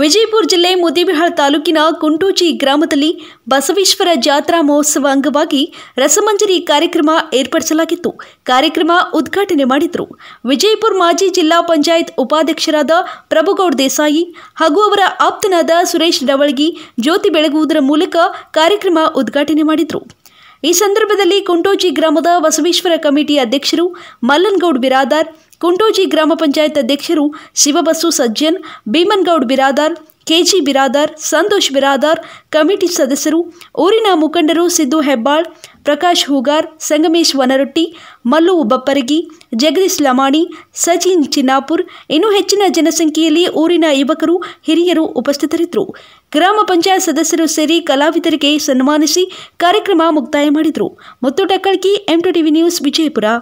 ವಿಜಯಪುರ ಜಿಲ್ಲೆ ಮುದಿಬಿಹಾಳ್ ತಾಲೂಕಿನ ಕುಂಟೋಜಿ ಗ್ರಾಮದಲ್ಲಿ ಬಸವೇಶ್ವರ ಜಾತ್ರಾ ಮಹೋತ್ಸವ ಅಂಗವಾಗಿ ರಸಮಂಜರಿ ಕಾರ್ಯಕ್ರಮ ಏರ್ಪಡಿಸಲಾಗಿತ್ತು ಕಾರ್ಯಕ್ರಮ ಉದ್ಘಾಟನೆ ಮಾಡಿದರು ವಿಜಯಪುರ ಮಾಜಿ ಜಿಲ್ಲಾ ಪಂಚಾಯತ್ ಉಪಾಧ್ಯಕ್ಷರಾದ ಪ್ರಭುಗೌಡ ದೇಸಾಯಿ ಹಾಗೂ ಅವರ ಆಪ್ತನಾದ ಸುರೇಶ್ ರವಳ್ಗಿ ಜ್ಯೋತಿ ಬೆಳಗುವುದರ ಮೂಲಕ ಕಾರ್ಯಕ್ರಮ ಉದ್ಘಾಟನೆ ಮಾಡಿದರು ಈ ಸಂದರ್ಭದಲ್ಲಿ ಕುಂಟೋಜಿ ಗ್ರಾಮದ ಬಸವೇಶ್ವರ ಕಮಿಟಿ ಅಧ್ಯಕ್ಷರು ಮಲ್ಲನ್ಗೌಡ್ ಬಿರಾದಾರ್ ಕುಂಡೋಜಿ ಗ್ರಾಮ ಪಂಚಾಯತ್ ಅಧ್ಯಕ್ಷರು ಶಿವಬಸು ಸಜ್ಜನ್ ಭೀಮನ್ಗೌಡ್ ಬಿರಾದಾರ್ ಕೆಜಿ ಬಿರಾದಾರ್ ಸಂತೋಷ್ ಬಿರಾದಾರ್ ಕಮಿಟಿ ಸದಸ್ಯರು ಊರಿನ ಮುಖಂಡರು ಸಿದ್ದು ಹೆಬ್ಬಾಳ್ ಪ್ರಕಾಶ್ ಹೂಗಾರ್ ಸಂಗಮೇಶ್ ವನರೊಟ್ಟಿ ಮಲ್ಲು ಬಪ್ಪರಗಿ ಜಗದೀಶ್ ಲಮಾಣಿ ಸಚಿನ್ ಚಿನ್ನಾಪುರ್ ಇನ್ನೂ ಹೆಚ್ಚಿನ ಜನಸಂಖ್ಯೆಯಲ್ಲಿ ಊರಿನ ಯುವಕರು ಹಿರಿಯರು ಉಪಸ್ಥಿತರಿದ್ದರು ಗ್ರಾಮ ಪಂಚಾಯತ್ ಸದಸ್ಯರು ಸೇರಿ ಕಲಾವಿದರಿಗೆ ಸನ್ಮಾನಿಸಿ ಕಾರ್ಯಕ್ರಮ ಮುಕ್ತಾಯ ಮಾಡಿದರು ಮುತ್ತೋಟ ಕಳಕಿ ಎಂಟು ಟಿವಿ ನ್ಯೂಸ್ ವಿಜಯಪುರ